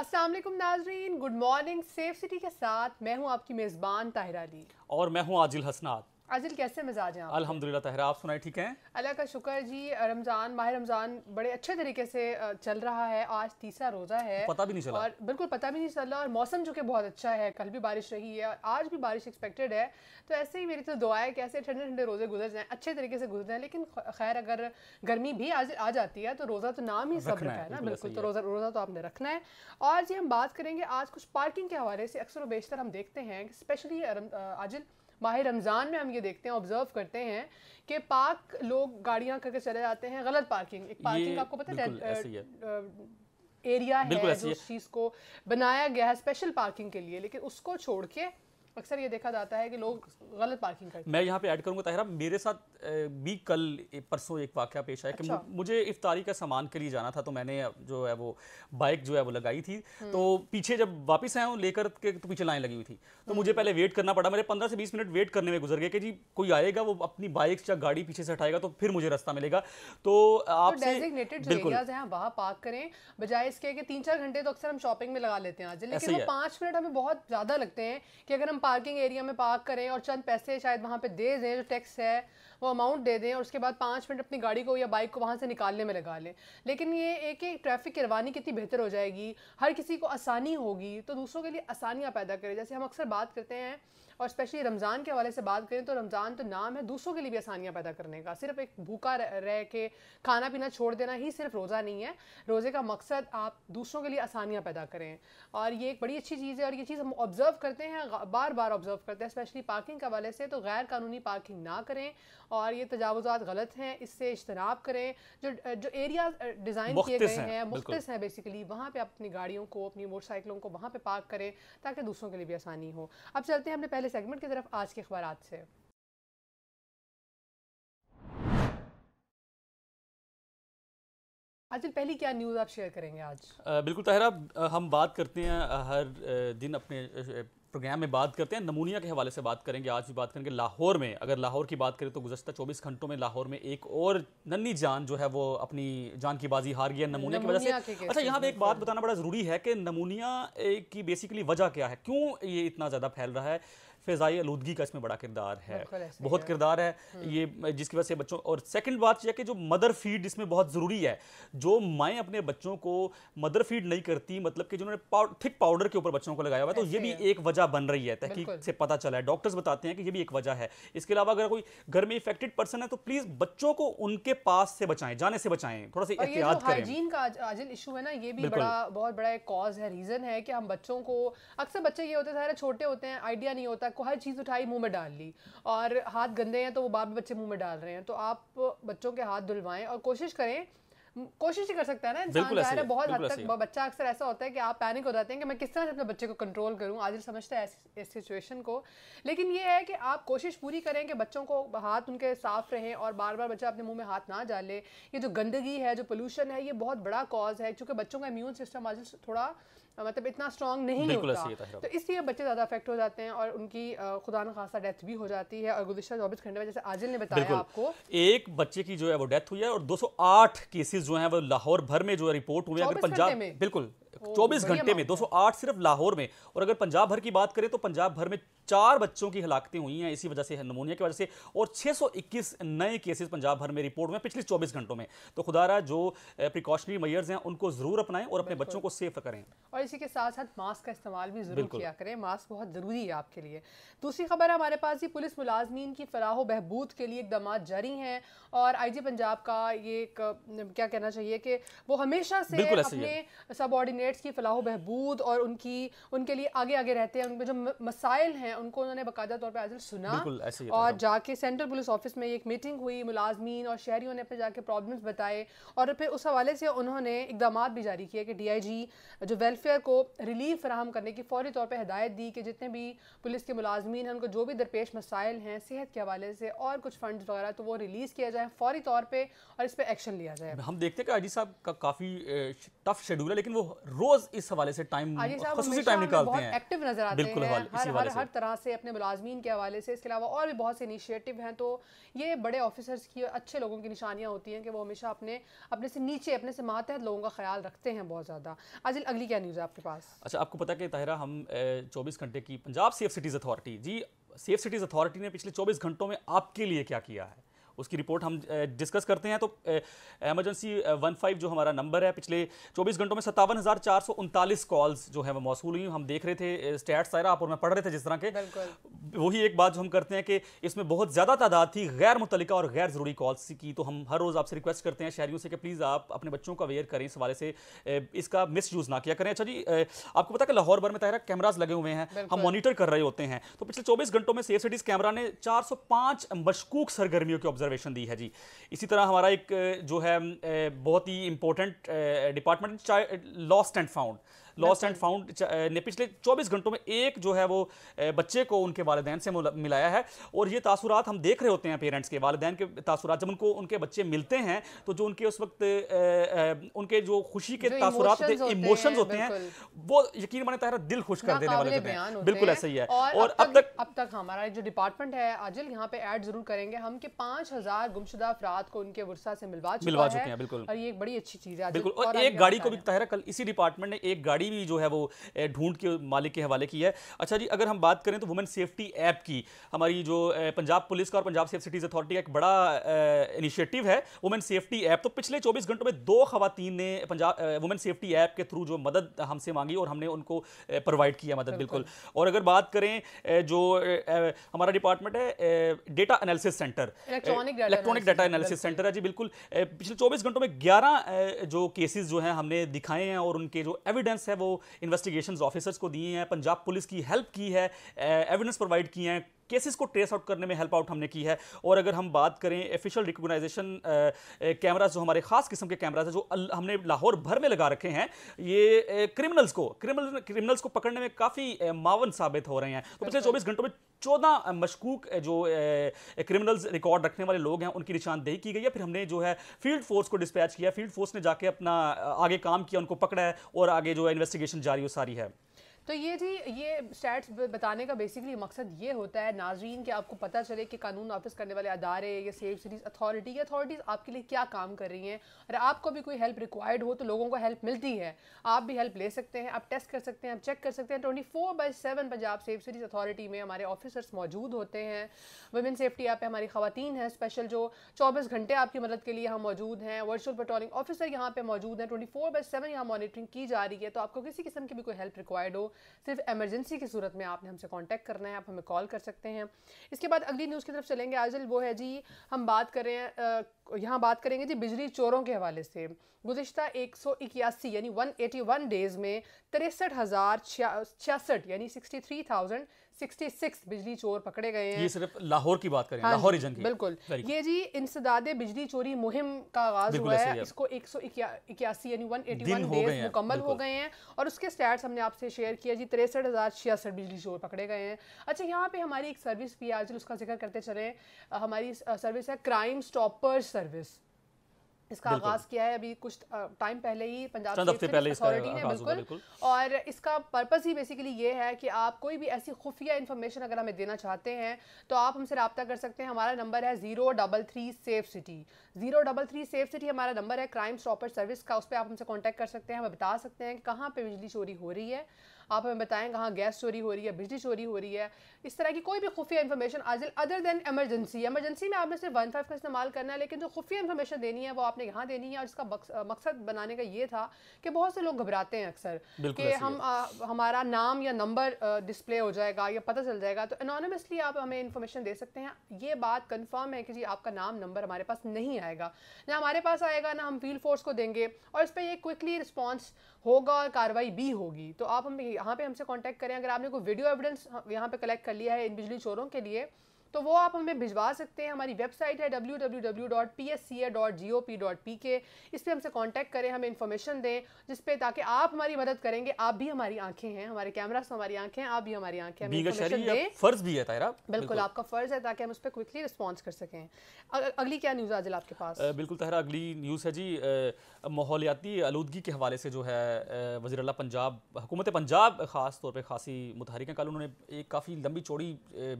असलम नाजरीन good morning safe city के साथ मैं हूं आपकी मेज़बान ताहिर अली और मैं हूं आजिल हसनात आजिल कैसे मिजाज हैं अलहमदिल्ला तहरा आप सुनाए ठीक हैं अल्लाह का शुक्र जी रमज़ान माह रमज़ान बड़े अच्छे तरीके से चल रहा है आज तीसरा रोज़ा है पता भी नहीं चला और बिल्कुल पता भी नहीं चला और मौसम जो कि बहुत अच्छा है कल भी बारिश रही है और आज भी बारिश एक्सपेक्टेड है तो ऐसे ही मेरी तो दुआ है कि ऐसे ठंडे ठंडे रोज़े गुजर जाएँ अच्छे तरीके से गुजर जाएँ लेकिन खैर अगर गर्मी भी आज आ जाती है तो रोज़ा तो नाम ही सब है ना बिल्कुल तो रोज़ा रोज़ा तो आपने रखना है और जी हम बात करेंगे आज कुछ पार्किंग के हवाले से अक्सर वेशतर हम देखते हैं स्पेशली आजिल माह रमज़ान में हम ये देखते हैं ऑब्जर्व करते हैं कि पार्क लोग गाड़ियाँ करके चले जाते हैं गलत पार्किंग एक पार्किंग आपको पता है एरिया है जो चीज़ को बनाया गया है स्पेशल पार्किंग के लिए लेकिन उसको छोड़ के अक्सर ये देखा जाता है कि लोग गलत पार्किंग करते मैं यहाँ पे ऐड करूँगा ताहिरा मेरे साथ भी कल परसों एक वाक़ पेश आया अच्छा। कि मुझे इफ्तारी का सामान के लिए जाना था तो मैंने जो है वो बाइक जो है वो लगाई थी हम्म। तो पीछे जब वापस आया हूँ लेकर के तो पीछे लाइन लगी हुई थी तो हम्म। मुझे पहले वेट करना पड़ा मेरे पंद्रह से बीस मिनट वेट करने में गुजर गया कि जी कोई आएगा वो अपनी बाइक या गाड़ी पीछे से हटाएगा तो फिर मुझे रास्ता मिलेगा तो, तो आप वहाँ पार्क करें बजाय इसके तीन चार घंटे तो अक्सर हम शॉपिंग में लगा लेते हैं आज लेकिन पाँच मिनट हमें बहुत ज़्यादा लगते हैं कि अगर हम पार्किंग एरिया में पार्क करें और चंद पैसे शायद वहाँ पे दे दें जो टैक्स है वो अमाउंट दे दें और उसके बाद पाँच मिनट अपनी गाड़ी को या बाइक को वहाँ से निकालने में लगा लें लेकिन ये एक एक ट्रैफिक की रवानी कितनी बेहतर हो जाएगी हर किसी को आसानी होगी तो दूसरों के लिए आसानियाँ पैदा करें जैसे हम अक्सर बात करते हैं और स्पेशली रमज़ान के हवाले से बात करें तो रमज़ान तो नाम है दूसरों के लिए भी आसानियाँ पैदा करने का सिर्फ एक भूखा रह के खाना पीना छोड़ देना ही सिर्फ रोज़ा नहीं है रोज़े का मकसद आप दूसरों के लिए आसानियाँ पैदा करें और ये एक बड़ी अच्छी चीज़ है और ये चीज़ हम ऑब्ज़र्व करते हैं बार बार ऑब्ज़र्व करते हैं स्पेशली पार्किंग के हवाले से तो गैर कानूनी पार्किंग ना करें और ये तजावज़ात गलत हैं इससे इजतनाब करें जो जो एरिया डिज़ाइन किए गए हैं मुख्तस हैं बेसिकली वहाँ पर आप अपनी गाड़ियों को अपनी मोटरसाइकिलों को वहाँ पर पार्क करें ताकि दूसरों के लिए भी आसानी हो अब चलते हैं हमने पहले पहले सेगमेंट की तरफ आज के अखबार से आजल पहली क्या न्यूज़ आप शेयर करेंगे आज आ, बिल्कुल ताहिरा हम बात करते हैं हर दिन अपने प्रोग्राम में बात करते हैं नमूनिया के हवाले से बात करेंगे आज भी बात करेंगे लाहौर में अगर लाहौर की बात करें तो गुजशत 24 घंटों में लाहौर में एक और नन्नी जान जो है वो अपनी जान की बाजी हार गया नमूनिया, की वजह से अच्छा यहाँ पर एक बात तो- बताना बड़ा ज़रूरी है कि नमूनिया की बेसिकली वजह क्या है क्यों ये इतना ज़्यादा फैल रहा है फ़िज़ाई आलूदगी का इसमें बड़ा किरदार है बहुत किरदार है हम्म। ये जिसकी वजह से बच्चों और सेकंड बात यह कि जो मदर फीड इसमें बहुत ज़रूरी है जो माएँ अपने बच्चों को मदर फीड नहीं करती मतलब कि जिन्होंने थिक पाउडर के ऊपर बच्चों को लगाया हुआ है तो ये भी एक वजह बन रही है तहकीक से पता चला है डॉक्टर्स बताते हैं कि ये भी एक वजह है इसके अलावा अगर कोई घर में इफेक्टेड पर्सन है तो प्लीज़ बच्चों को उनके पास से बचाएं जाने से बचाएं थोड़ा सा एहतियात करें हाइजीन का इशू है ना ये भी बड़ा बहुत बड़ा एक कॉज है रीज़न है कि हम बच्चों को अक्सर बच्चे ये होते हैं छोटे होते हैं आइडिया नहीं होता को हर चीज़ उठाई मुंह में डाल ली और हाथ गंदे हैं तो वो बाप बच्चे मुंह में डाल रहे हैं तो आप बच्चों के हाथ धुलवाएं और कोशिश करें कोशिश ही कर सकता है ना इंसान है बहुत हद तक बच्चा अक्सर ऐसा होता है कि आप पैनिक हो जाते हैं कि मैं किस तरह से अपने बच्चे को कंट्रोल करूं आज समझता है इस सिचुएशन को लेकिन ये है कि आप कोशिश पूरी करें कि बच्चों को हाथ उनके साफ रहें और बार बार बच्चा अपने मुंह में हाथ ना डाले ये जो गंदगी है जो पोल्यूशन है ये बहुत बड़ा कॉज है चूंकि बच्चों का इम्यून सिस्टम आज थोड़ा हाँ, मतलब इतना स्ट्रॉन्ग नहीं होता तो इसलिए बच्चे ज़्यादा अफेक्ट हो जाते हैं और उनकी खुदा न खासा डेथ भी हो जाती है और गुजशत चौबीस घंटे में जैसे आजिल ने बताया आपको एक बच्चे की जो है वो डेथ हुई है और 208 केसेस जो है वो लाहौर भर में जो है रिपोर्ट हुए हैं पंजाब में बिल्कुल चौबीस घंटे में 208 सिर्फ लाहौर में और अगर पंजाब भर की बात करें तो पंजाब भर में चार बच्चों की हलाकतें हुई हैं इसी वजह से नमूनिया की वजह से और 621 नए केसेस पंजाब भर में रिपोर्ट हुए पिछले 24 घंटों में तो खुदारा जो प्रिकॉशनरी मेयर्स हैं उनको ज़रूर अपनाएं और अपने बच्चों को सेफ करें और इसी के साथ साथ मास्क का इस्तेमाल भी ज़रूर किया करें मास्क बहुत ज़रूरी है आपके लिए दूसरी खबर हमारे पास ही पुलिस मुलाजमीन की फलाह बहबूद के लिए इकदाम जारी हैं और आई पंजाब का ये क्या कहना चाहिए कि वो हमेशा से अपने सबॉर्डिनेट इंटरनेट्स की फलाह बहबूद और उनकी उनके लिए आगे आगे रहते हैं उनमें जो मसाइल हैं उनको उन्होंने बाकायदा तौर पर आज सुना और जाके सेंट्रल पुलिस ऑफिस में एक मीटिंग हुई मुलाजमीन और शहरीों ने अपने जाके प्रॉब्लम्स बताए और फिर उस हवाले से उन्होंने इकदाम भी जारी किए कि डी आई जी जो वेलफेयर को रिलीफ फ्राहम करने की फौरी तौर पर हदायत दी कि जितने भी पुलिस के मुलाजमीन हैं उनको जो भी दरपेश मसाइल हैं सेहत के हवाले से और कुछ फंड वगैरह तो वो रिलीज़ किया जाए फौरी तौर पर और इस पर एक्शन लिया जाए हम देखते हैं कि आई जी साहब का काफ़ी टफ शेड्यूल है लेकिन वो रोज इस हवाले से टाइम हाँ खसूसी टाइम निकालते हैं एक्टिव नजर आते बिल्कुल हैं हर, हर, हर तरह से अपने मुलाजमीन के हवाले से इसके अलावा और भी बहुत से इनिशिएटिव हैं तो ये बड़े ऑफिसर्स की अच्छे लोगों की निशानियां होती हैं कि वो हमेशा अपने अपने से नीचे अपने से मातहत लोगों का ख्याल रखते हैं बहुत ज़्यादा आजिल अगली क्या न्यूज़ है आपके पास अच्छा आपको पता कि ताहिरा हम चौबीस घंटे की पंजाब सेफ सिटीज़ अथॉरिटी जी सेफ सिटीज़ अथॉरिटी ने पिछले चौबीस घंटों में आपके लिए क्या किया है उसकी रिपोर्ट हम डिस्कस करते हैं तो एमरजेंसी वन फाइव जो हमारा नंबर है पिछले चौबीस घंटों में सत्तावन हज़ार चार सौ उनतालीस कॉल्स जो है वो मौसू हुई हम देख रहे थे स्टैट्स सारा आप और मैं पढ़ रहे थे जिस तरह के वही एक बात जो हम करते हैं कि इसमें बहुत ज़्यादा तादाद थी गैर मुतलिका और गैर ज़रूरी कॉल्स की तो हम हर रोज़ आपसे रिक्वेस्ट करते हैं शहरीों से कि प्लीज़ आप अपने बच्चों को अवेयर करें इस हवाले से इसका मिस यूज़ ना किया करें अच्छा जी आपको पता कि लाहौर भर में तहरा कैमराज लगे हुए हैं हम मॉनिटर कर रहे होते हैं तो पिछले चौबीस घंटों में सेफ सिटीज़ कैमरा ने चार सौ मशकूक सरगर्मियों के ऑब्जर्व ऑब्जर्वेशन दी है जी इसी तरह हमारा एक जो है बहुत ही important department lost and found lost and found ने पिछले 24 घंटों में एक जो है वो बच्चे को उनके वालदेन से मिलाया है और ये तासुरात हम देख रहे होते हैं पेरेंट्स के वालदेन के तासुरात जब उनको उनके बच्चे मिलते हैं तो जो उनके उस वक्त उनके जो खुशी के तासुरात होते इमोशंस होते हैं वो यकीन माने तहरा दिल खुश कर देने वाले होते हैं बिल्कुल ऐसा ही है और अब तक अब तक हमारा जो डिपार्टमेंट है आजिल यहाँ पे ऐड जरूर करेंगे हम कि पाँच हजार गुमशुदा अफराद को उनके वर्षा से मिलवा मिलवा चुके हैं बिल्कुल और ये एक बड़ी अच्छी चीज है बिल्कुल और एक गाड़ी को भी तहरा कल इसी डिपार्टमेंट ने एक गाड़ी जानकारी भी जो है वो ढूंढ के मालिक के हवाले की है अच्छा जी अगर हम बात करें तो वुमेन सेफ्टी ऐप की हमारी जो पंजाब पुलिस का और पंजाब सेफ सिटीज़ अथॉरिटी का एक बड़ा इनिशिएटिव है वुमेन सेफ्टी ऐप तो पिछले चौबीस घंटों में दो खातन ने पंजाब वुमेन सेफ्टी ऐप के थ्रू जो मदद हमसे मांगी और हमने उनको प्रोवाइड किया मदद बिल्कुल और अगर बात करें जो हमारा डिपार्टमेंट है data analysis centre electronic data analysis centre है जी बिल्कुल पिछले चौबीस घंटों में ग्यारह जो केसेस जो हैं हमने दिखाए हैं और उनके जो एविडेंस है है वो इन्वेस्टिगेशन ऑफिसर्स को दिए हैं पंजाब पुलिस की हेल्प की है एविडेंस प्रोवाइड किए हैं केसेस को ट्रेस आउट करने में हेल्प आउट हमने की है और अगर हम बात करें ऑफिशियल रिकोगनाइजेशन कैमराज जो हमारे खास किस्म के कैमराज हैं जो हमने लाहौर भर में लगा रखे हैं ये क्रिमिनल्स को क्रिमिनल क्रिमिनल्स को पकड़ने में काफ़ी मावन साबित हो रहे हैं तो पिछले चौबीस घंटों में चौदह मशकूक जो क्रिमिनल्स रिकॉर्ड रखने वाले लोग हैं उनकी निशानदेही की गई है फिर हमने जो है फील्ड फोर्स को डिस्पैच किया फील्ड फोर्स ने जाके अपना आगे काम किया उनको पकड़ा है और आगे जो है इन्वेस्टिगेशन जारी हो सारी है तो ये जी ये स्टैट्स बताने का बेसिकली मकसद ये होता है नाजरीन कि आपको पता चले कि कानून वापस करने वाले अदारे या सेफ सीरीज़ अथॉरिटी या अथॉरिटीज़ आपके लिए क्या काम कर रही हैं और आपको भी कोई हेल्प रिक्वायर्ड हो तो लोगों को हेल्प मिलती है आप भी हेल्प ले सकते हैं आप टेस्ट कर सकते हैं आप चेक कर सकते हैं twenty four by seven Punjab safe cities authority में हमारे ऑफिसर्स मौजूद होते हैं वुमेन सेफ्टी ऐप पे हमारी खातन हैं स्पेशल जो चौबीस घंटे आपकी मदद के लिए यहाँ मौजूद हैं वर्चुअल पेट्रोलिंग ऑफिसर यहाँ पर मौजूद हैं ट्वेंटी फोर बाई सेवन यहाँ मॉनिटरिंग की जा रही है तो आपको किसी किस्म की भी कोई हेल्प रिक्वायर्ड हो सिर्फ एमरजेंसी की सूरत में आपने हमसे कॉन्टैक्ट करना है आप हमें कॉल कर सकते हैं इसके बाद अगली न्यूज़ की तरफ चलेंगे आज वो है जी हम बात कर रहे हैं यहाँ बात करेंगे जी बिजली चोरों के हवाले से गुजशत एक सौ इक्यासी यानी वन एटी वन डेज़ में तिरसठ हज़ार छियासठ यानी सिक्सटी थ्री थाउजेंड 66 बिजली चोर पकड़े गए हैं ये सिर्फ लाहौर की बात करें हाँ लाहौर की बिल्कुल ये जी इंसदाद बिजली चोरी मुहिम का आगाज हुआ है इसको एक सौ इक्यासी यानी वन एटी वन डेज मुकम्मल हो गए हैं और उसके स्टैट्स हमने आपसे शेयर किया जी तिरसठ हज़ार छियासठ बिजली चोर पकड़े गए हैं अच्छा यहाँ पे हमारी एक सर्विस भी आज उसका जिक्र करते चले हमारी सर्विस है क्राइम स्टॉपर्स सर्विस इसका आगाज किया है अभी कुछ टाइम पहले ही पंजाब से पहले अथॉरिटी ने बिल्कुल, बिल्कुल और इसका पर्पज़ ही बेसिकली ये है कि आप कोई भी ऐसी खुफिया इन्फॉर्मेशन अगर हमें देना चाहते हैं तो आप हमसे रब्ता कर सकते हैं हमारा नंबर है zero double three safe city zero double three safe city हमारा नंबर है क्राइम स्टॉपर सर्विस का उस पर आप हमसे कॉन्टैक्ट कर सकते हैं हमें बता सकते हैं कि कहाँ पर बिजली चोरी हो रही है आप हमें बताएं कहाँ गैस चोरी हो रही है बिजली चोरी हो रही है इस तरह की कोई भी खुफिया इन्फॉर्मेशन आज अदर देन एमरजेंसी एमरजेंसी में आपने सिर्फ वन फाइव का इस्तेमाल करना है लेकिन जो खुफिया इन्फॉर्मेशन देनी है वो आपने यहाँ देनी है और इसका मकसद बनाने का ये था कि बहुत से लोग घबराते हैं अक्सर कि हम हमारा नाम या नंबर डिस्प्ले हो जाएगा या पता चल जाएगा तो अनोनमसली आप हमें इन्फॉर्मेशन दे सकते हैं ये बात कन्फर्म है कि जी आपका नाम नंबर हमारे पास नहीं आएगा ना हमारे पास आएगा ना हम फील्ड फोर्स को देंगे और इस पर यह क्विकली रिस्पॉन्स होगा और कार्रवाई भी होगी तो आप हम यहाँ पे हमसे कांटेक्ट करें अगर आपने कोई वीडियो एविडेंस यहाँ पे कलेक्ट कर लिया है इन बिजली चोरों के लिए तो वो आप हमें भिजवा सकते हैं हमारी वेबसाइट है W W W dot P S C A dot G O P dot P K इस पर हमसे कॉन्टैक्ट करें हमें इन्फॉर्मेशन दें जिस पे ताकि आप हमारी मदद करेंगे आप भी हमारी आंखें हैं हमारे कैमरा से तो हमारी आंखें हैं आप भी हमारी आंखें फर्ज भी है तायरा बिल्कुल आपका फर्ज है ताकि हम उस पर क्विकली रिस्पॉन्स कर सकें अगली क्या न्यूज़ आज आपके पास बिल्कुल तहरा अगली न्यूज़ है जी माहौलियाती आलूदगी के हवाले से जो है वजी अल पंजाब हुकूमत पंजाब खास तौर पर खासी मुतहरिक कल उन्होंने एक काफ़ी लंबी चौड़ी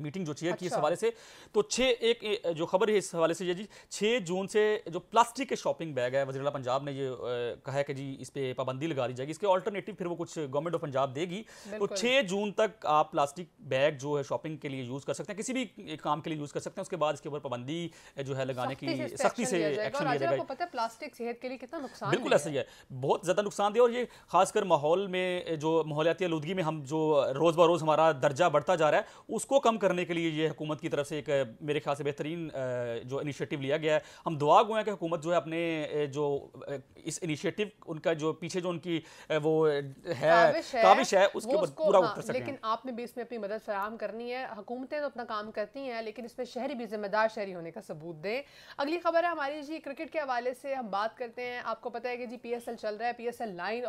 मीटिंग जो चाहिए कि इस अच्छा। हवाले से से तो छः एक जो खबर है इस हवाले से ये जी छः जून से जो प्लास्टिक के शॉपिंग बैग है वजीरला पंजाब ने ये कहा है कि जी इस पर पाबंदी लगा दी जाएगी इसके ऑल्टरनेटिव फिर वो कुछ गवर्नमेंट ऑफ पंजाब देगी तो छः जून तक आप प्लास्टिक बैग जो है शॉपिंग के लिए यूज़ कर सकते हैं किसी भी काम के लिए यूज़ कर सकते हैं उसके बाद इसके ऊपर पाबंदी जो है लगाने की सख्ती से एक्शन लिया जाएगा प्लास्टिक सेहत के लिए कितना नुकसान बिल्कुल ऐसा ही है बहुत ज़्यादा नुकसान दे और ये खासकर माहौल में जो माहौलियाती आलूदगी में हम जो रोज़ बरोज़ हमारा दर्जा बढ़ता जा रहा है उसको कम करने के लिए ये हुकूमत की तरफ से एक मेरे ख्याल से बेहतरीन जो इनिशिएटिव लिया गया है हम दुआ गो हैं कि हुकूमत जो है अपने जो इस इनिशिएटिव उनका जो पीछे जो उनकी वो है काबिश है है उसके ऊपर पूरा हाँ, उतर सके लेकिन आपने भी इसमें अपनी मदद फराहम करनी है हुकूमतें तो अपना काम करती हैं लेकिन इसमें शहरी भी जिम्मेदार शहरी होने का सबूत दें अगली खबर है हमारी जी क्रिकेट के हवाले से हम बात करते हैं आपको पता है कि जी पी चल रहा है पी एस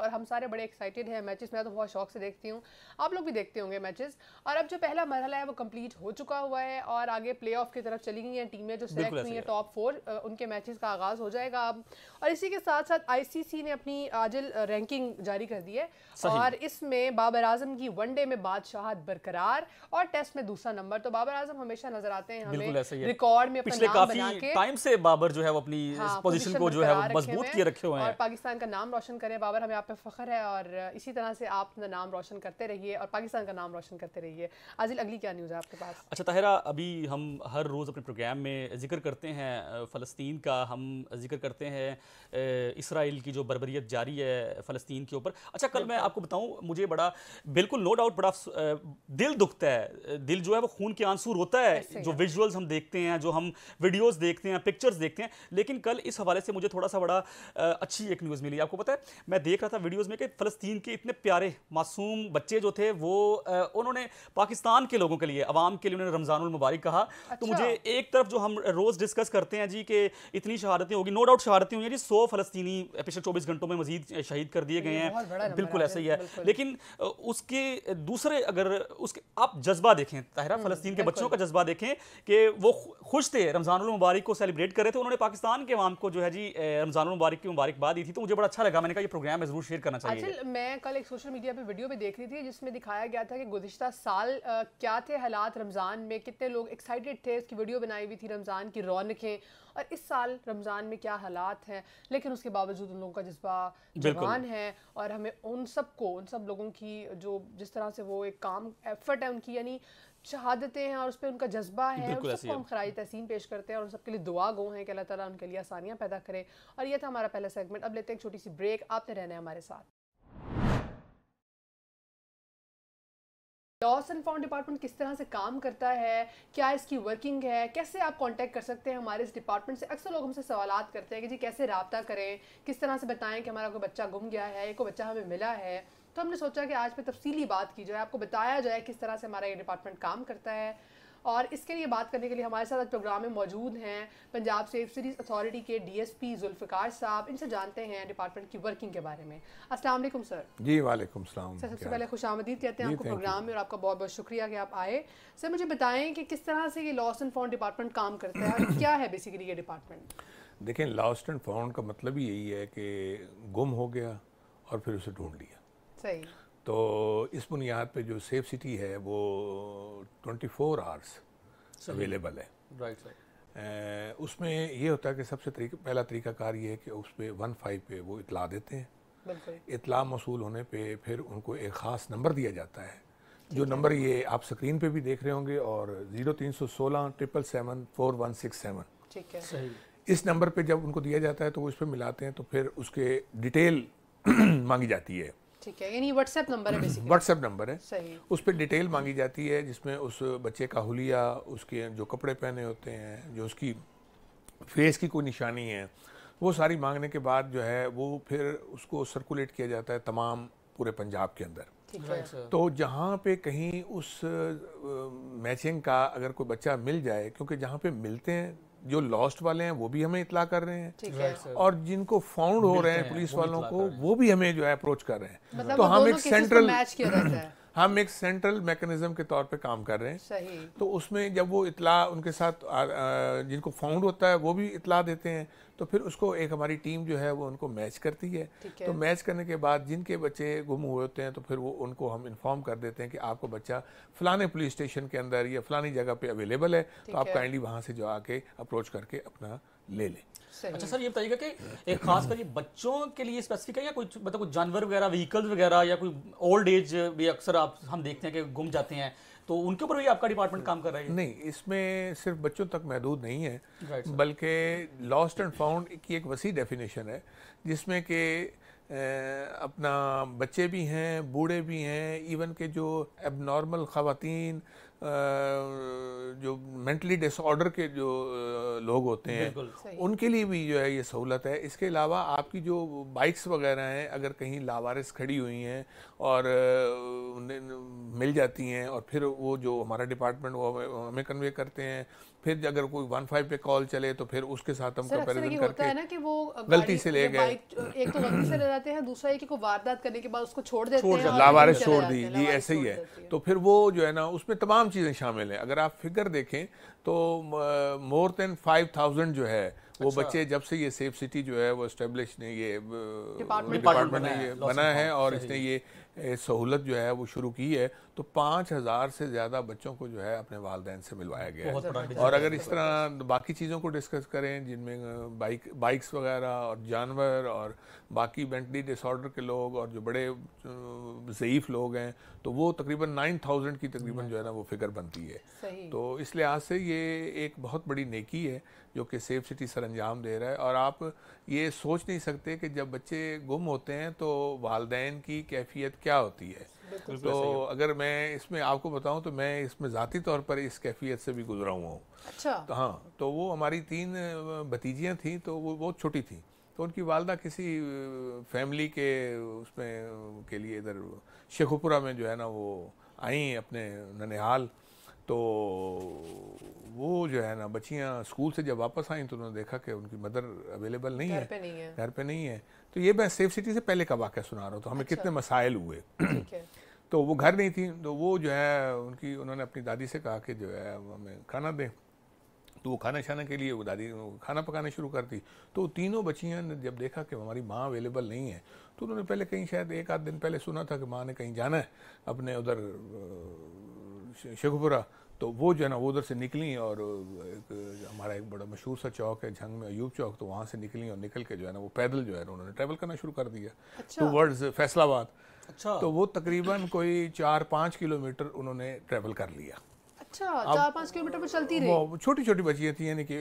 और हम सारे बड़े एक्साइटेड हैं मैचेस मैं तो बहुत शौक से देखती हूँ आप लोग भी देखते होंगे मैचेस और अब जो पहला मरहला है वो कंप्लीट हो चुका हुआ है और और आगे प्ले ऑफ की तरफ चली गई हैं टीमें जो सिलेक्ट हुई हैं टॉप फोर उनके मैचेस का आगाज हो जाएगा अब और इसी के साथ साथ आईसीसी ने अपनी आजल रैंकिंग जारी कर दी है और इसमें बाबर आजम की वनडे में बादशाह बरकरार और टेस्ट में दूसरा नंबर तो बाबर आजम हमेशा नजर आते हैं रिकॉर्ड में पिछले काफी टाइम से बाबर जो है वो अपनी पोजीशन हाँ, को जो है वो मजबूत किए रखे हुए हैं और पाकिस्तान का नाम रोशन करें बाबर हमें आप पे फख्र है और इसी तरह से आप अपना नाम रोशन करते रहिए और पाकिस्तान का नाम रोशन करते रहिए आजिल अगली क्या न्यूज़ है आपके पास अच्छा ताहिरा अभी हम हर रोज़ अपने प्रोग्राम में जिक्र करते हैं फ़लस्तीन का हम जिक्र करते हैं इसराइल की जो बरबरीत जारी है फ़लस्तीन के ऊपर अच्छा कल मैं आपको बताऊं मुझे बड़ा बिल्कुल नो डाउट बड़ा दिल दुखता है दिल जो है वो खून के आंसू रोता है जो विजुअल्स हम देखते हैं जो हम वीडियोज़ देखते हैं पिक्चर्स देखते हैं लेकिन कल इस हवाले से मुझे थोड़ा सा बड़ा अच्छी एक न्यूज़ मिली आपको पता है मैं देख रहा था वीडियोज़ में कि फ़लस्तीन के इतने प्यारे मासूम बच्चे जो थे वो उन्होंने पाकिस्तान के लोगों के लिए आवाम के लिए उन्होंने रमज़ान मुबारक कहा तो अच्छा। तो मुझे एक तरफ जो हम रोज़ डिस्कस करते हैं जी कि इतनी शहादतें होगी नो डाउट शहादतें होंगी जी सौ फलस्तनी पिछले चौबीस घंटों में मजीद शहीद कर दिए गए हैं बिल्कुल ऐसा ही है लेकिन उसके दूसरे अगर उसके आप जज्बा देखें ताहरा हम्म, फलस्तीन के बच्चों का जज्बा देखें कि वो खुश थे रमज़ान मुबारक को सेलिब्रेट कर रहे थे उन्होंने पाकिस्तान के वाम को जो है जी रमज़ान मुबारक की मुबारकबाद दी थी तो मुझे बड़ा अच्छा लगा मैंने कहा प्रोग्राम में ज़रूर शेयर करना चाहिए अच्छा, मैं कल एक सोशल मीडिया पर वीडियो भी देख रही थी जिसमें दिखाया गया था कि गुजशत साल क्या थे हालात रमज़ान में कितने लोग एक्साइटेड थे उसकी वीडियो बनाई हुई थी रमज़ान की रौनकें और इस साल रमज़ान में क्या हालात हैं लेकिन उसके बावजूद उन लोगों का जज्बा जवान है और हमें उन सब को उन सब लोगों की जो जिस तरह से वो एक काम एफर्ट है उनकी यानी शहादतें हैं और उस पर उनका जज्बा है और सबको हम खराज तहसीन पेश करते हैं और सबके लिए दुआ गो हैं कि अल्लाह ताला उनके लिए आसानियाँ पैदा करें और यह था हमारा पहला सेगमेंट अब लेते हैं एक छोटी सी ब्रेक आपने रहना है हमारे साथ लॉस एंड फाउंड डिपार्टमेंट किस तरह से काम करता है क्या इसकी वर्किंग है कैसे आप कॉन्टैक्ट कर सकते हैं हमारे इस डिपार्टमेंट से अक्सर लोग हमसे सवाल करते हैं कि जी कैसे रबता करें किस तरह से बताएं कि हमारा कोई बच्चा गुम गया है कोई बच्चा हमें मिला है तो हमने सोचा कि आज पे तफसीली बात की जाए आपको बताया जाए किस तरह से हमारा ये डिपार्टमेंट काम करता है और इसके लिए बात करने के लिए हमारे साथ प्रोग्राम में मौजूद हैं पंजाब सेफ सीरीज़ अथॉरिटी के डीएसपी जुल्फ़िकार साहब इनसे जानते हैं डिपार्टमेंट की वर्किंग के बारे में असल सर जी वालेकुम सलाम सर सबसे पहले खुश आमदीद कहते हैं आपको प्रोग्राम में और आपका बहुत बहुत शुक्रिया कि आप आए सर मुझे बताएं कि किस तरह से ये लॉस एंड फाउंड डिपार्टमेंट काम करता है क्या है बेसिकली ये डिपार्टमेंट देखें लॉस्ट एंड फाउंड का मतलब ही यही है कि गुम हो गया और फिर उसे ढूंढ लिया सही तो इस बुनियाद पे जो सेफ सिटी है वो 24 आवर्स अवेलेबल है राइट right, right. उसमें ये होता है कि सबसे तरीक, पहला तरीकाकार ये है कि उस पर वन फाइव पे वो इतला देते हैं इतला मौसू होने पे फिर उनको एक ख़ास नंबर दिया जाता है जो नंबर ये आप स्क्रीन पे भी देख रहे होंगे और ज़ीरो तीन सौ सोलह triple seven four one six seven ठीक है इस नंबर पे जब उनको दिया जाता है तो वो इस पर मिलाते हैं तो फिर उसके डिटेल मांगी जाती है ठीक है यानी व्हाट्सएप नंबर है बेसिकली व्हाट्सएप नंबर है सही उस पर डिटेल मांगी जाती है जिसमें उस बच्चे का हुलिया उसके जो कपड़े पहने होते हैं जो उसकी फेस की कोई निशानी है वो सारी मांगने के बाद जो है वो फिर उसको सर्कुलेट किया जाता है तमाम पूरे पंजाब के अंदर तो जहाँ पे कहीं उस मैचिंग का अगर कोई बच्चा मिल जाए क्योंकि जहाँ पे मिलते हैं जो लॉस्ट वाले हैं वो भी हमें इतला कर रहे हैं और जिनको फाउंड हो रहे हैं पुलिस वालों को वो भी हमें जो है अप्रोच कर रहे हैं मतलब तो हम एक सेंट्रल हम एक सेंट्रल मैकेनिज्म के तौर पे काम कर रहे हैं सही तो उसमें जब वो इतला उनके साथ जिनको फाउंड होता है वो भी इतला देते हैं तो फिर उसको एक हमारी टीम जो है वो उनको मैच करती है, तो है। तो मैच करने के बाद जिनके बच्चे गुम हुए होते हैं तो फिर वो उनको हम इन्फॉर्म कर देते हैं कि आपको बच्चा फलाने पुलिस स्टेशन के अंदर या फलानी जगह पे अवेलेबल है तो आप काइंडली वहाँ से जो आके अप्रोच करके अपना ले लें अच्छा सर ये बताइएगा कि एक कर ये बच्चों के लिए स्पेसिफिक है या कोई मतलब कुछ जानवर वगैरह व्हीकल्स वगैरह या कोई ओल्ड एज भी अक्सर आप हम देखते हैं कि गुम जाते हैं तो उनके ऊपर भी आपका डिपार्टमेंट काम कर रहा है नहीं इसमें सिर्फ बच्चों तक महदूद नहीं है बल्कि लॉस्ट एंड फाउंड की एक वसी डेफिनेशन है जिसमें कि अपना बच्चे भी हैं बूढ़े भी हैं इवन के जो एबनॉर्मल ख़वातीन जो मेंटली डिसऑर्डर के जो लोग होते हैं उनके लिए भी जो है ये सहूलत है इसके अलावा आपकी जो बाइक्स वगैरह हैं अगर कहीं लावारिस खड़ी हुई हैं और मिल जाती हैं और फिर वो जो हमारा डिपार्टमेंट वो हमें कन्वे करते हैं फिर अगर कोई वन फाइव पे कॉल चले तो फिर उसके साथ हम कंपैरिजन करके होता है ना कि वो गलती से ले गए एक तो गलती से ले जाते हैं दूसरा ये कि को वारदात करने के बाद उसको छोड़ देते छोड़ हैं लावारिस छोड़ दी जी ऐसे ही है तो फिर वो जो है ना उसमें तमाम चीज़ें शामिल हैं अगर आप फिगर देखें तो मोर देन फाइव थाउजेंड जो है वो अच्छा। बच्चे जब से ये सेफ सिटी जो है वो स्टेब्लिश ने ये डिपार्टमेंट ने ये बनाया है और इसने ये सहूलत जो है वो शुरू की है तो पाँच हज़ार से ज़्यादा बच्चों को जो है अपने वालदेन से मिलवाया गया है और अगर इस तरह बाकी चीज़ों को डिस्कस करें जिनमें बाइक बाइक्स वगैरह और जानवर और बाकी मेंटली डिसऑर्डर के लोग और जो बड़े ज़यीफ़ लोग हैं तो वो तकरीबन नाइन थाउजेंड की तकरीबन जो है ना वो फिगर बनती है तो इस लिहाज से ये एक बहुत बड़ी नेकी है जो कि सेफ सिटी सर अंजाम दे रहा है और आप ये सोच नहीं सकते कि जब बच्चे गुम होते हैं तो वालदेन की कैफियत क्या होती है तो अगर मैं इसमें आपको बताऊं तो मैं इसमें ज़ाती तौर पर इस कैफियत से भी गुजरा हुआ हूँ अच्छा तो हाँ तो वो हमारी तीन भतीजियाँ थीं तो वो बहुत छोटी थी तो उनकी वालदा किसी फैमिली के उसमें के लिए इधर शेखुपुरा में जो है ना वो आई अपने ननिहाल तो वो जो है ना बच्चियाँ स्कूल से जब वापस आई तो उन्होंने देखा कि उनकी मदर अवेलेबल नहीं है घर पे नहीं है घर पे नहीं है तो ये मैं सेफ सिटी से पहले का वाक्य सुना रहा हूँ तो हमें अच्छा। कितने मसाइल हुए तो वो घर नहीं थी तो वो जो है उनकी उन्होंने अपनी दादी से कहा कि जो है हमें खाना दें तो वो खाना छाना के लिए वो दादी खाना पकाना शुरू कर दी तो तीनों बच्चियाँ ने जब देखा कि हमारी माँ अवेलेबल नहीं है तो उन्होंने पहले कहीं शायद एक आध दिन पहले सुना था कि माँ ने कहीं जाना है अपने उधर शेखुपुरा तो वो जो है ना वो उधर से निकली और एक हमारा एक बड़ा मशहूर सा चौक है झंग में अयूब चौक तो वहाँ से निकली और निकल के जो है ना वो पैदल जो है ना उन्होंने ट्रैवल करना शुरू कर दिया टू अच्छा। वर्ड्स फैसलाबाद अच्छा। तो वो तकरीबन कोई चार पाँच किलोमीटर उन्होंने ट्रैवल कर लिया अच्छा चार पाँच किलोमीटर पर चलती रही छोटी छोटी बच्चियाँ थी यानी कि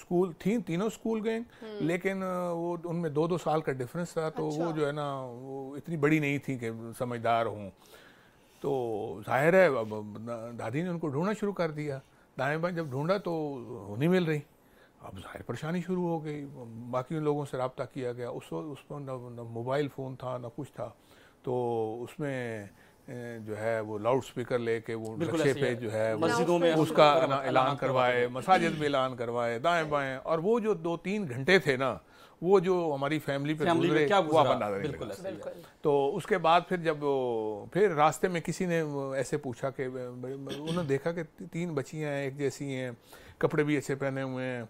स्कूल थी तीनों स्कूल गए हम्म। लेकिन वो उनमें दो दो साल का डिफरेंस था तो अच्छा। वो जो है ना वो इतनी बड़ी नहीं थी कि समझदार हूँ तो जाहिर है दादी ने उनको ढूंढना शुरू कर दिया दाएँ बाएं जब ढूंढा तो नहीं मिल रही अब जाहिर परेशानी शुरू हो गई बाकी लोगों से रबता किया गया उस उस पर न मोबाइल फ़ोन था ना कुछ था तो उसमें जो है वो लाउड स्पीकर लेके वो नक्शे पे जो है मस्जिदों में उसका ऐलान करवाए मसाजिद में ऐलान करवाए दाएं बाएं और वो जो दो तीन घंटे थे ना वो जो हमारी फैमिली पे गुजरे वो अपन दादा बिल्कुल तो उसके बाद फिर जब फिर रास्ते में किसी ने ऐसे पूछा कि उन्होंने देखा कि तीन बच्चियाँ हैं एक जैसी हैं कपड़े भी अच्छे पहने हुए हैं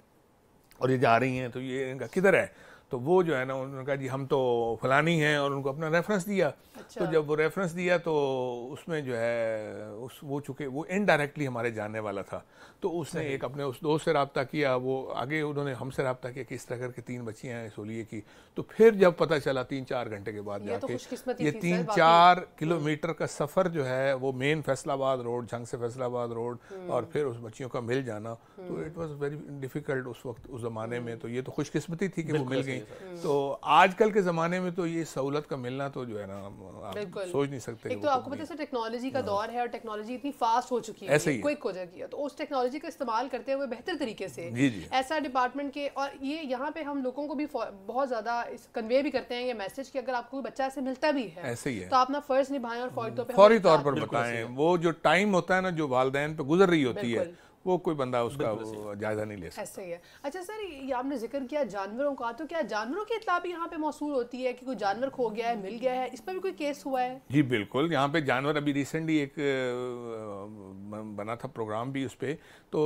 और ये जा रही हैं तो ये इनका किधर है तो वो जो है ना उन्होंने कहा जी हम तो फलानी हैं और उनको अपना रेफरेंस दिया अच्छा। तो जब वो रेफरेंस दिया तो उसमें जो है उस वो चूँकि वो इनडायरेक्टली हमारे जाने वाला था तो उसने एक अपने उस दोस्त से रबता किया वो आगे उन्होंने हमसे रबता किया कि इस तरह करके तीन बच्चियाँ हैं सोलिए की तो फिर जब पता चला तीन चार घंटे के बाद तो जाके ये तीन चार हम्म। किलोमीटर का सफ़र जो है वो मेन फैसलाबाद रोड झंग से फैसलाबाद रोड हम्म। और फिर उस बच्चियों का मिल जाना तो इट वॉज़ वेरी डिफ़िकल्ट उस वक्त उस ज़माने में हम्म। तो ये तो खुशकस्मती थी कि वो मिल गई तो आजकल के ज़माने में तो ये सहूलत का मिलना तो जो है ना आप सोच नहीं सकते तो आपको पता टेक्नोलॉजी का हाँ। दौर है और टेक्नोलॉजी इतनी फास्ट हो चुकी है क्विक हो जाएगी तो उस टेक्नोलॉजी टेक्नोलॉजी का इस्तेमाल करते हुए बेहतर तरीके से ऐसा डिपार्टमेंट के और ये यहाँ पे हम लोगों को भी बहुत ज़्यादा कन्वे भी करते हैं ये मैसेज कि अगर आपको बच्चा ऐसे मिलता भी है ऐसे ही है तो अपना फर्ज निभाएं और फौरी तौर पर फौरी तौर पर बताएं वो जो टाइम होता है ना जो वाले पे गुजर रही होती है वो कोई बंदा उसका जायजा नहीं ले सकता ऐसे ही है अच्छा सर ये आपने जिक्र किया जानवरों का तो क्या जानवरों की इतला भी यहाँ पे मौसू होती है कि कोई जानवर खो गया है मिल गया है इस पर भी कोई केस हुआ है जी बिल्कुल यहाँ पे जानवर अभी रिसेंटली एक बना था प्रोग्राम भी उस पर तो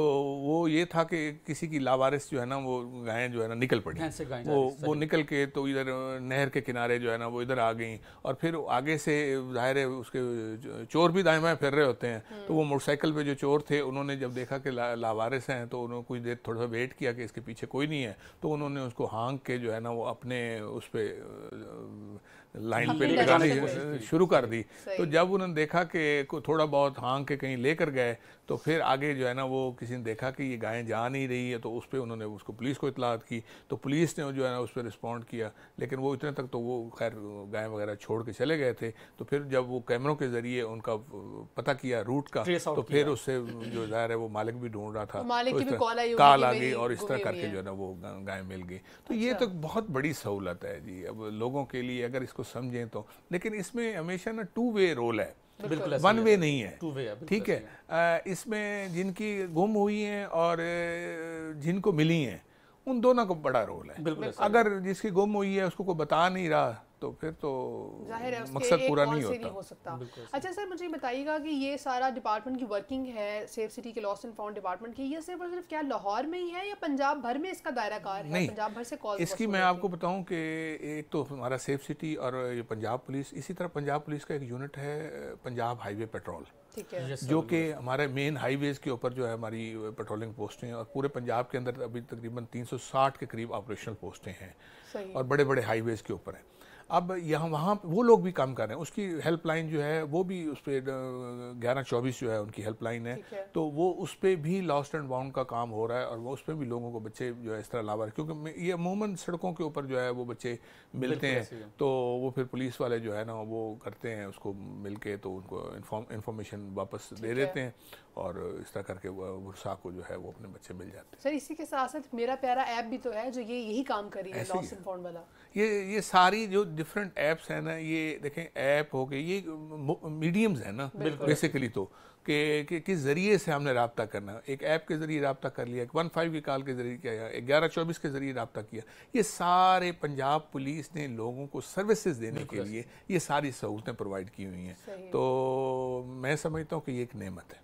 वो ये था कि किसी की लावारिस जो है ना वो गायें जो है ना निकल पड़ी हाँ, वो वो निकल के तो इधर नहर के किनारे जो है ना वो इधर आ गई और फिर आगे से जाहिर है उसके चोर भी दाएं बाएं फिर रहे होते हैं तो वो मोटरसाइकिल पे जो चोर थे उन्होंने जब देखा कि ला, लावारिस हैं तो उन्होंने कुछ देर थोड़ा सा वेट किया कि इसके पीछे कोई नहीं है तो उन्होंने उसको हाँक के जो है ना वो अपने उस पर लाइन पे लगाने शुरू कर दी तो जब उन्होंने देखा कि थोड़ा बहुत हाँक के कहीं लेकर गए तो फिर आगे जो है ना वो किसी ने देखा कि ये गायें जा नहीं रही है तो उस पर उन्होंने उसको पुलिस को इतलाहत की तो पुलिस ने जो है ना उस पर रिस्पॉन्ड किया लेकिन वो इतने तक तो वो खैर गायें वगैरह छोड़ के चले गए थे तो फिर जब वो कैमरों के जरिए उनका पता किया रूट का तो फिर उससे जो जाहिर है वो मालिक भी ढूंढ रहा था तो तो काल आ गई और इस तरह करके जो है ना वो गायें मिल गई तो ये अच्छा। तो बहुत बड़ी सहूलत है जी अब लोगों के लिए अगर इसको समझें तो लेकिन इसमें हमेशा ना टू वे रोल है बिल्कुल वन वे नहीं है टू वे ठीक है, इसमें जिनकी गुम हुई है और जिनको मिली है उन दोनों को बड़ा रोल है अगर जिसकी गुम हुई है उसको कोई बता नहीं रहा तो फिर तो जाहिर है मकसद पूरा नहीं होता, हो सकता अच्छा सर मुझे बताइएगा कि ये सारा डिपार्टमेंट की वर्किंग है सेफ सिटी के लॉस एंड फाउंड डिपार्टमेंट की ये सिर्फ और सिर्फ क्या लाहौर में ही है या पंजाब भर में इसका दायरा कार है पंजाब भर से कॉल इसकी मैं आपको बताऊं कि एक तो हमारा सेफ सिटी और ये पंजाब पुलिस इसी तरह पंजाब पुलिस का एक यूनिट है पंजाब हाईवे पेट्रोल जो कि हमारे मेन हाईवेज के ऊपर जो है हमारी पेट्रोलिंग पोस्टें और पूरे पंजाब के अंदर अभी तकरीबन 360 के करीब ऑपरेशनल पोस्टें हैं और बड़े बड़े हाईवेज के ऊपर हैं अब यहाँ वहाँ वो लोग भी काम कर रहे हैं उसकी हेल्पलाइन जो है वो भी उस पर ग्यारह चौबीस जो है उनकी हेल्पलाइन है।, है तो वो उस पर भी लॉस्ट एंड बाउंड का काम हो रहा है और वो उस पर भी लोगों को बच्चे जो है इस तरह लावा क्योंकि ये अमूमन सड़कों के ऊपर जो है वो बच्चे मिलते हैं तो वो फिर पुलिस वाले जो है ना वो करते हैं उसको मिल के तो उनको इन्फॉर्मेशन वापस दे देते हैं और इस तरह करके वर्षा को जो है वो अपने बच्चे मिल जाते हैं सर इसी के साथ साथ मेरा प्यारा ऐप भी तो है जो ये यही काम कर रही है वाला ये ये सारी जो डिफरेंट ऐप्स हैं ना ये देखें ऐप हो गए ये मीडियम्स हैं ना बेसिकली तो कि, कि किस ज़रिए से हमने रबता करना एक ऐप के ज़रिए रबता कर लिया वन फाइव की कॉल के ज़रिए किया ग्यारह चौबीस के ज़रिए रबता किया ये सारे पंजाब पुलिस ने लोगों को सर्विसेज देने के लिए ये सारी सहूलतें प्रोवाइड की हुई हैं तो मैं समझता हूँ कि ये एक नेमत है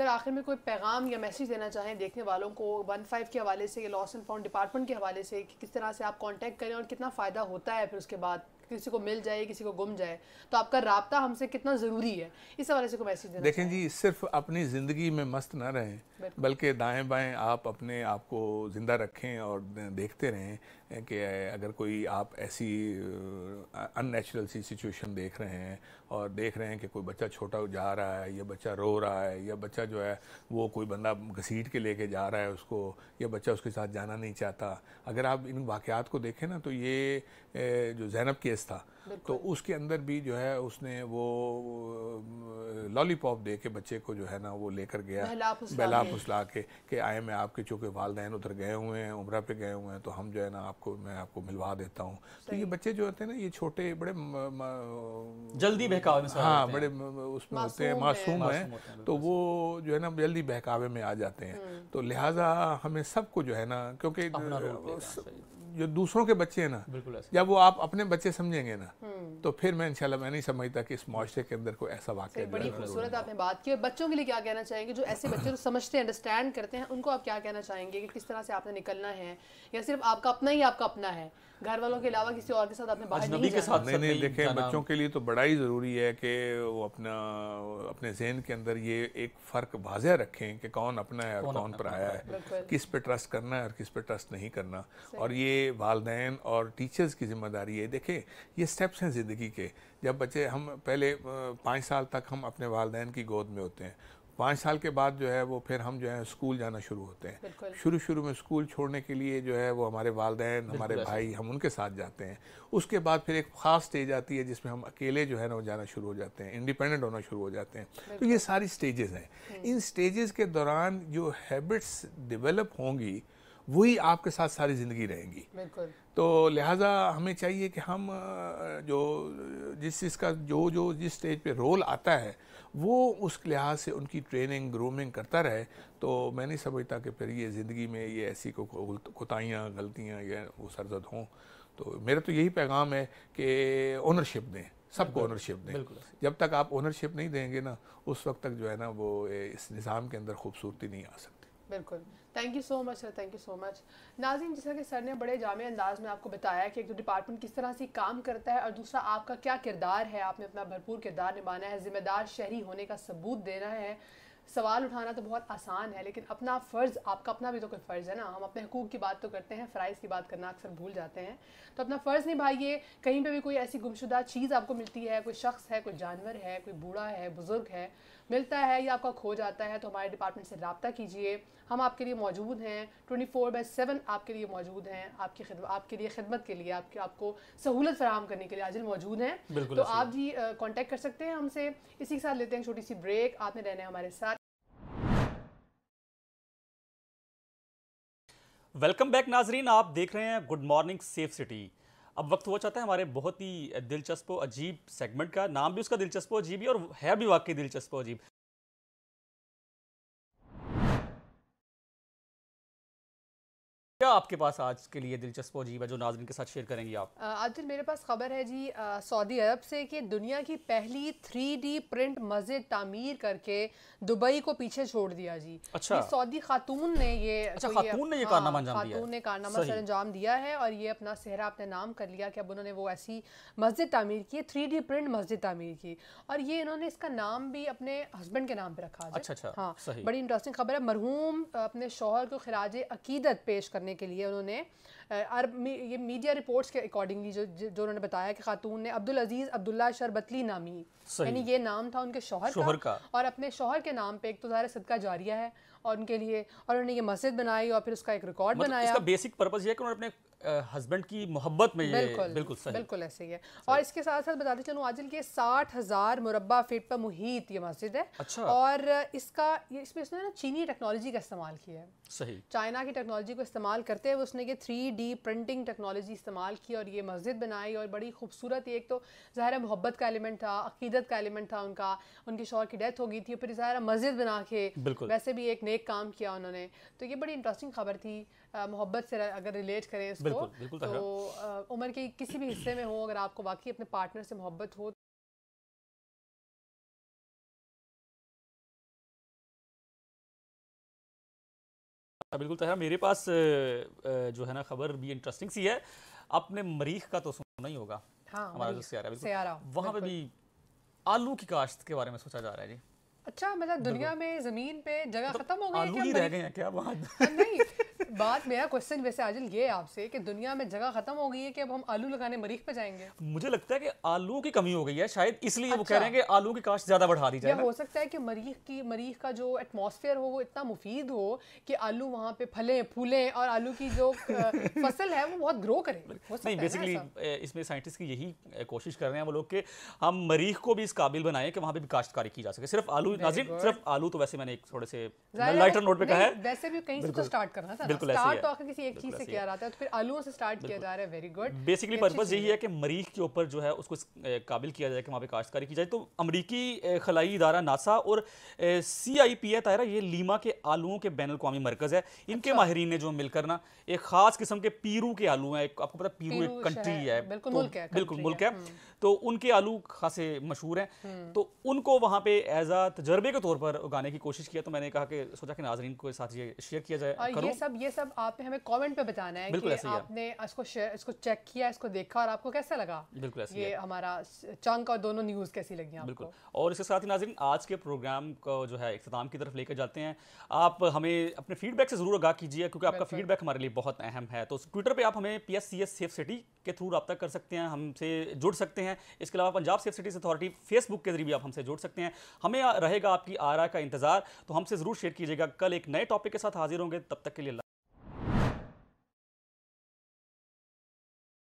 सर आखिर में कोई पैगाम या मैसेज देना चाहें देखने वालों को वन फाइव के हवाले से लॉस एंड फाउंड डिपार्टमेंट के हवाले से कि किस तरह से आप कांटेक्ट करें और कितना फ़ायदा होता है फिर उसके बाद किसी को मिल जाए किसी को गुम जाए तो आपका रबता हमसे कितना ज़रूरी है इस हवाले से कोई मैसेज देना देखें जी सिर्फ अपनी ज़िंदगी में मस्त ना रहें बल्कि दाएँ बाएँ आप अपने आप को ज़िंदा रखें और देखते रहें कि अगर कोई आप ऐसी अननेचुरल सी सिचुएशन देख रहे हैं और देख रहे हैं कि कोई बच्चा छोटा जा रहा है या बच्चा रो रहा है या बच्चा जो है वो कोई बंदा घसीट के लेके जा रहा है उसको या बच्चा उसके साथ जाना नहीं चाहता अगर आप इन वाक़ को देखें ना तो ये जो जैनब केस था तो उसके अंदर भी जो है उसने वो लॉलीपॉप दे के बच्चे को जो है ना वो लेकर गया बेला फुसला के कि आए मैं आपके चूँकि वालदेन उधर गए हुए हैं उम्र पे गए हुए हैं तो हम जो है ना आपको मैं आपको मिलवा देता हूँ तो ये बच्चे जो होते हैं ना ये छोटे बड़े जल्दी बहकावे हाँ बड़े उसमें होते हैं मासूम हैं तो वो जो है ना जल्दी बहकावे में आ जाते हैं हम्म। तो लिहाजा हमें सबको जो है ना क्योंकि जो दूसरों के बच्चे हैं ना जब वो आप अपने बच्चे समझेंगे ना हम्म। तो फिर मैं इंशाल्लाह मैं नहीं समझता कि इस मुआरे के अंदर कोई ऐसा वाक्य बड़ी खूबसूरत आपने बात की और बच्चों के लिए क्या कहना चाहेंगे जो ऐसे बच्चे जो समझते हैं अंडरस्टैंड करते हैं उनको आप क्या कहना चाहेंगे कि किस तरह से आपने निकलना है या सिर्फ आपका अपना ही आपका अपना है घर वालों के अलावा किसी और के साथ आपने बाहर नहीं के साथ नहीं देखे बच्चों के लिए तो बड़ा ही ज़रूरी है कि वो अपना अपने जहन के अंदर ये एक फ़र्क वाजह रखें कि कौन अपना है और कौन पराया है किस पे ट्रस्ट करना है और किस पे ट्रस्ट नहीं करना और ये वालदेन और टीचर्स की जिम्मेदारी है देखे ये स्टेप्स हैं ज़िंदगी के जब बच्चे हम पहले पाँच साल तक हम अपने वालदेन की गोद में होते हैं पाँच साल के बाद जो है वो फिर हम जो है स्कूल जाना शुरू होते हैं शुरू शुरू में स्कूल छोड़ने के लिए जो है वो हमारे वालदेन हमारे भाई हम उनके साथ जाते हैं उसके बाद फिर एक ख़ास स्टेज आती है जिसमें हम अकेले जो है ना वो जाना शुरू हो जाते हैं इंडिपेंडेंट होना शुरू हो जाते हैं तो ये सारी स्टेजेस हैं हम्म। इन स्टेजेस के दौरान जो हैबिट्स डिवेलप होंगी वही आपके साथ सारी ज़िंदगी रहेंगी तो लिहाजा हमें चाहिए कि हम जो जिस चीज़ का जो जो जिस स्टेज पे रोल आता है वो उस लिहाज से उनकी ट्रेनिंग ग्रूमिंग करता रहे तो मैं नहीं समझता कि फिर ये ज़िंदगी में ये ऐसी को कोताहियाँ गलतियाँ या वो सरजद हों तो मेरा तो यही पैगाम है कि ओनरशिप दें सबको ओनरशिप दें जब तक आप ओनरशिप नहीं देंगे ना उस वक्त तक जो है ना वो इस निज़ाम के अंदर खूबसूरती नहीं आ सकती बिल्कुल thank you so much sir thank you so much Nazim जैसा कि सर ने बड़े जाम अंदाज में आपको बताया कि एक तो डिपार्टमेंट किस तरह से काम करता है और दूसरा आपका क्या किरदार है आपने अपना भरपूर किरदार निभाना है ज़िम्मेदार शहरी होने का सबूत देना है सवाल उठाना तो बहुत आसान है लेकिन अपना फ़र्ज़ आपका अपना भी तो कोई फ़र्ज़ है ना हम अपने हकूक़ की बात तो करते हैं फ़राइज़ की बात करना अक्सर भूल जाते हैं तो अपना फ़र्ज़ निभाइए कहीं पे भी कोई ऐसी गुमशुदा चीज़ आपको मिलती है कोई शख्स है कोई जानवर है कोई बूढ़ा है बुज़ुर्ग है मिलता है या आपका खो जाता है तो हमारे डिपार्टमेंट से रबता कीजिए हम आपके लिए मौजूद हैं ट्वेंटी फोर बाई सेवन आपके लिए मौजूद हैं आपकी खिदम आपके लिए खिदमत के लिए आपके आपको सहूलत फराम करने के लिए आज मौजूद हैं तो आप जी कॉन्टेक्ट कर सकते हैं हमसे इसी के साथ लेते हैं छोटी सी ब्रेक आपने रहना है हमारे साथ वेलकम बैक नाजरीन आप देख रहे हैं गुड मॉर्निंग सेफ सिटी अब वक्त हो जाता है हमारे बहुत ही दिलचस्प अजीब सेगमेंट का नाम भी उसका दिलचस्प अजीब ही और है भी वाकई दिलचस्प अजीब क्या आपके पास आज के लिए दिलचस्प अजीब है जो नाजरन के साथ शेयर करेंगी आप आदिल मेरे पास खबर है जी सऊदी अरब से कि दुनिया की पहली 3D प्रिंट मस्जिद तामीर करके दुबई को पीछे छोड़ दिया जी अच्छा सऊदी खातून ने ये अच्छा, तो खातून ने ये हाँ, कारनामा अंजाम दिया खातून ने कारनामा सर अंजाम दिया है और ये अपना सेहरा अपने नाम कर लिया कि अब उन्होंने वो ऐसी मस्जिद तमीर की थ्री प्रिंट मस्जिद तमीर की और ये इन्होंने इसका नाम भी अपने हस्बैंड के नाम पर रखा अच्छा अच्छा हाँ बड़ी इंटरेस्टिंग खबर है मरहूम अपने शोहर को खराज अकीदत पेश करने करने के लिए उन्होंने अरब ये मीडिया रिपोर्ट्स के अकॉर्डिंगली जो जो उन्होंने बताया कि खातून ने अब्दुल अजीज़ अब्दुल्ला शरबतली नामी यानी ये नाम था उनके शोहर, शोहर का, का और अपने शोहर के नाम पे एक तो ज़ाहिर सदका जारिया है और उनके लिए और उन्होंने ये मस्जिद बनाई और फिर उसका एक रिकॉर्ड मतलब बनाया इसका बेसिक पर्पज़ ये है कि उन्होंने अपने हस्बैंड की मोहब्बत में ये बिल्कुल बिल्कुल सही बिल्कुल ऐसे ही है और इसके साथ साथ बताते चलूँ आज के साठ हज़ार मुरबा फीट पर मुहित ये मस्जिद है अच्छा और इसका ये इसमें इसने ना चीनी टेक्नोलॉजी का इस्तेमाल किया है सही चाइना की टेक्नोलॉजी को इस्तेमाल करते हुए उसने ये थ्री डी प्रिंटिंग टेक्नोलॉजी इस्तेमाल की और ये मस्जिद बनाई और बड़ी खूबसूरत एक तो ज़ाहिर मोहब्बत का एलिमेंट था अकीदत का एलिमेंट था उनका उनके शोर की डेथ हो गई थी फिर ज़ाहिर मस्जिद बना के वैसे भी एक नेक काम किया उन्होंने तो ये बड़ी इंटरेस्टिंग खबर थी मोहब्बत से अगर रिलेट करें इसको बिल्कुल, बिल्कुल तो उम्र के किसी भी हिस्से में हो अगर आपको बाकी अपने पार्टनर से मोहब्बत हो हाँ, बिल्कुल तहरा मेरे पास जो है ना खबर भी इंटरेस्टिंग सी है अपने मरीख का तो सुनना ही होगा हाँ, हमारा जो सियारा बिल्कुल वहाँ पे भी आलू की काश्त के बारे में सोचा जा रहा है जी अच्छा मतलब दुनिया में जमीन पे जगह मतलब खत्म हो गई है आलू ही रह गए हैं क्या वहाँ नहीं बात मेरा क्वेश्चन वैसे आजिल ये आपसे कि दुनिया में जगह खत्म हो गई है कि अब हम आलू लगाने मरीख पे जाएंगे मुझे लगता है कि आलू की कमी हो गई है शायद इसलिए अच्छा। वो कह अच्छा। रहे हैं कि आलू की काश्त ज्यादा बढ़ा दी जाए हो सकता है कि मरीख की मरीख का जो एटमोसफेयर हो वो इतना मुफीद हो कि आलू वहाँ पे फले फूलें और आलू की जो फसल है वो बहुत ग्रो करें नहीं बेसिकली इसमें साइंटिस्ट की यही कोशिश कर रहे हैं वो लोग कि हम मरीख को भी इस काबिल बनाएं कि वहाँ पे भी काश्तकारी की जा सके सिर्फ आलू नाजिम सिर्फ आलू तो वैसे मैंने एक थोड़े से लाइटर नोट पे कहा है वैसे भी कहीं से तो स्टार्ट करना था बिल्कुल ऐसे तो किसी एक चीज से किया जाता है तो फिर से स्टार्ट किया जा रहा है वेरी गुड बेसिकली पर्पज यही है कि के ऊपर जो है उसको काबिल किया जाए कि वहाँ पे काश्तकारी की जाए तो अमरीकी खलाई इदारा नासा और सी आई पी है तारा ये लीमा के आलूओं के बैन अवी मरकज़ है इनके अच्छा। माहरीन ने जो मिलकर ना एक खास किस्म के पीरू के आलू हैं आपको पता पीरू एक कंट्री है तो बिल्कुल मुल्क है हम्म। तो उनके आलू खासे मशहूर हैं हम्म। तो उनको वहाँ पे एज आ तजर्बे के तौर पर उगाने की कोशिश किया तो मैंने कहा कि सोचा कि नाजरीन को साथ ये शेयर किया जाए ये सब ये सब आपने हमें कमेंट पे बताना है बिल्कुल आपने इसको इसको चेक किया इसको देखा और आपको कैसा लगा बिल्कुल ये हमारा चंक और दोनों न्यूज़ कैसी लगी बिल्कुल और इसके साथ ही नाजरीन आज के प्रोग्राम को जो है इख्ताम की तरफ लेकर जाते हैं आप हमें अपने फीडबैक से ज़रूर आगा कीजिए क्योंकि आपका फीडबैक हमारे लिए बहुत अहम है तो ट्विटर पर आप हमें पी एस सेफ सिटी के थ्रू रब्ता कर सकते हैं हमसे जुड़ सकते हैं हैं इसके अलावा Punjab safe cities authority Facebook के जरिए भी आप हमसे जुड़ सकते हैं हमें रहेगा आपकी आरा का इंतजार तो हमसे ज़रूर शेयर कीजिएगा कल एक नए टॉपिक के साथ हाजिर होंगे तब तक के लिए